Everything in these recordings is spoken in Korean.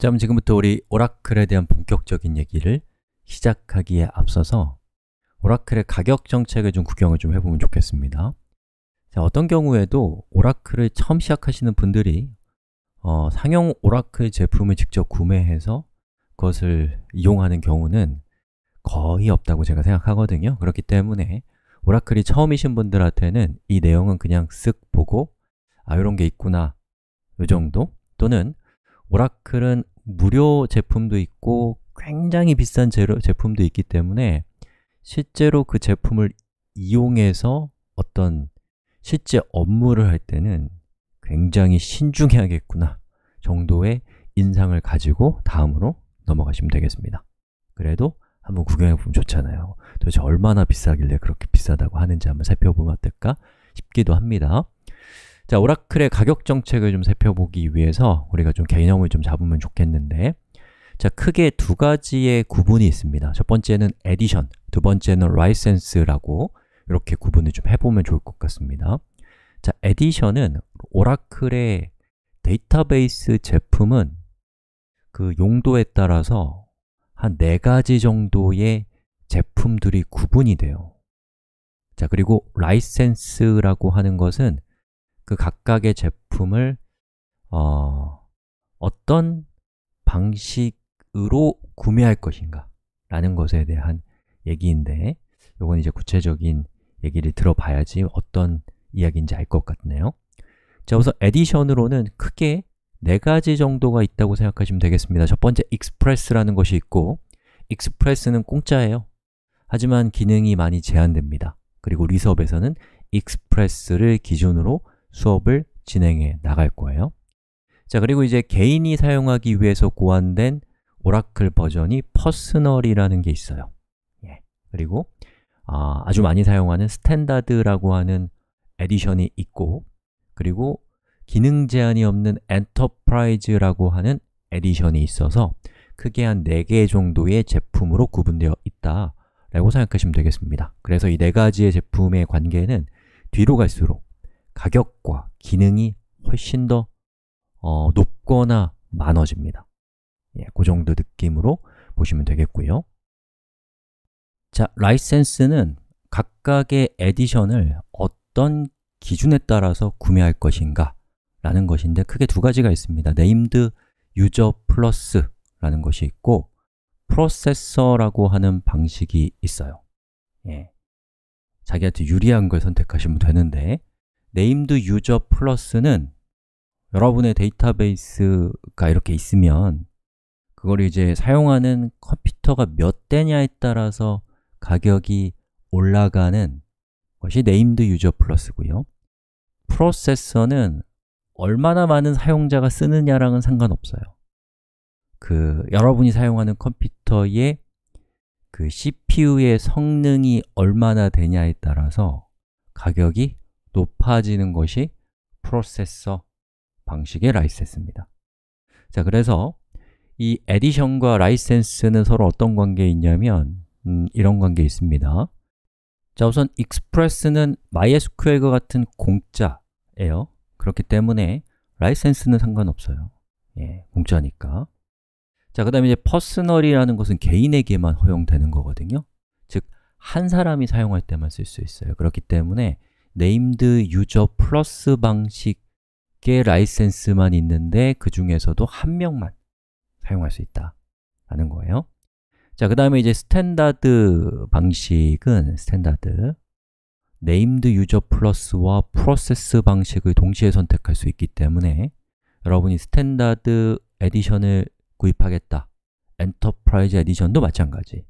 그럼 지금부터 우리 오라클에 대한 본격적인 얘기를 시작하기에 앞서서 오라클의 가격 정책을 좀 구경을 좀 해보면 좋겠습니다 자, 어떤 경우에도 오라클을 처음 시작하시는 분들이 어, 상용 오라클 제품을 직접 구매해서 그것을 이용하는 경우는 거의 없다고 제가 생각하거든요 그렇기 때문에 오라클이 처음이신 분들한테는 이 내용은 그냥 쓱 보고 아, 이런 게 있구나 이 정도 또는 오라클은 무료 제품도 있고 굉장히 비싼 재료, 제품도 있기 때문에 실제로 그 제품을 이용해서 어떤 실제 업무를 할 때는 굉장히 신중해야겠구나 정도의 인상을 가지고 다음으로 넘어가시면 되겠습니다 그래도 한번 구경해보면 좋잖아요 도대체 얼마나 비싸길래 그렇게 비싸다고 하는지 한번 살펴보면 어떨까 싶기도 합니다 자, 오라클의 가격 정책을 좀 살펴보기 위해서 우리가 좀 개념을 좀 잡으면 좋겠는데 자, 크게 두 가지의 구분이 있습니다. 첫 번째는 에디션, 두 번째는 라이센스라고 이렇게 구분을 좀 해보면 좋을 것 같습니다. 자, 에디션은 오라클의 데이터베이스 제품은 그 용도에 따라서 한 네 가지 정도의 제품들이 구분이 돼요. 자, 그리고 라이센스라고 하는 것은 그 각각의 제품을 어, 어떤 방식으로 구매할 것인가 라는 것에 대한 얘기인데 이건 이제 구체적인 얘기를 들어봐야지 어떤 이야기인지 알 것 같네요 자 우선 에디션으로는 크게 네 가지 정도가 있다고 생각하시면 되겠습니다 첫 번째 익스프레스라는 것이 있고 익스프레스는 공짜예요 하지만 기능이 많이 제한됩니다 그리고 리섭에서는 익스프레스를 기준으로 수업을 진행해 나갈 거예요 자, 그리고 이제 개인이 사용하기 위해서 고안된 오라클 버전이 퍼스널이라는 게 있어요 예. 그리고 아, 아주 많이 사용하는 스탠다드라고 하는 에디션이 있고 그리고 기능 제한이 없는 엔터프라이즈라고 하는 에디션이 있어서 크게 한 4개 정도의 제품으로 구분되어 있다 라고 생각하시면 되겠습니다 그래서 이4 가지의 제품의 관계는 뒤로 갈수록 가격과 기능이 훨씬 더 어, 높거나 많아집니다. 예, 그 정도 느낌으로 보시면 되겠고요. 자, 라이센스는 각각의 에디션을 어떤 기준에 따라서 구매할 것인가 라는 것인데 크게 두 가지가 있습니다. 네임드 유저 플러스 라는 것이 있고 프로세서라고 하는 방식이 있어요. 예. 자기한테 유리한 걸 선택하시면 되는데 named user 플러스는 여러분의 데이터베이스가 이렇게 있으면 그걸 이제 사용하는 컴퓨터가 몇 대냐에 따라서 가격이 올라가는 것이 named user 플러스고요 프로세서는 얼마나 많은 사용자가 쓰느냐랑은 상관없어요 그 여러분이 사용하는 컴퓨터의 그 CPU의 성능이 얼마나 되냐에 따라서 가격이 높아지는 것이 프로세서 방식의 라이센스입니다 자, 그래서 이 에디션과 라이센스는 서로 어떤 관계에 있냐면 음, 이런 관계에 있습니다 자, 우선 익스프레스는 MySQL과 같은 공짜예요 그렇기 때문에 라이센스는 상관없어요 예, 공짜니까 자, 그 다음에 이제 퍼스널이라는 것은 개인에게만 허용되는 거거든요 즉, 한 사람이 사용할 때만 쓸 수 있어요 그렇기 때문에 named user 플러스 방식의 라이센스만 있는데 그 중에서도 한 명만 사용할 수 있다 라는 거예요 자, 그 다음에 이제 스탠다드 방식은 스탠다드 named user 플러스와 process 방식을 동시에 선택할 수 있기 때문에 여러분이 스탠다드 에디션을 구입하겠다 엔터프라이즈 에디션도 마찬가지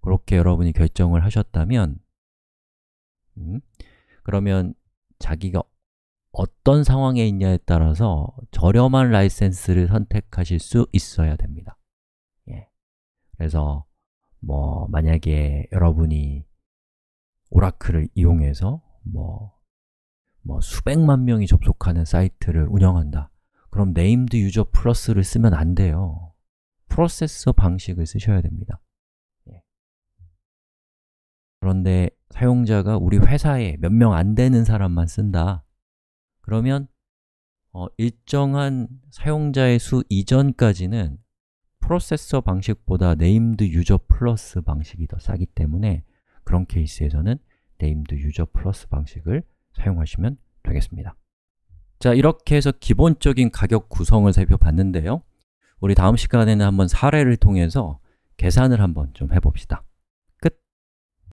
그렇게 여러분이 결정을 하셨다면 음, 그러면 자기가 어떤 상황에 있냐에 따라서 저렴한 라이센스를 선택하실 수 있어야 됩니다 예. 그래서 뭐 만약에 여러분이 오라클을 이용해서 뭐, 뭐 수백만 명이 접속하는 사이트를 운영한다 그럼 named u s e 를 쓰면 안 돼요 프로세서 방식을 쓰셔야 됩니다 예. 그런데 사용자가 우리 회사에 몇 명 안 되는 사람만 쓴다 그러면 어, 일정한 사용자의 수 이전까지는 프로세서 방식보다 네임드 유저 플러스 방식이 더 싸기 때문에 그런 케이스에서는 네임드 유저 플러스 방식을 사용하시면 되겠습니다 자, 이렇게 해서 기본적인 가격 구성을 살펴봤는데요 우리 다음 시간에는 한번 사례를 통해서 계산을 한번 좀 해봅시다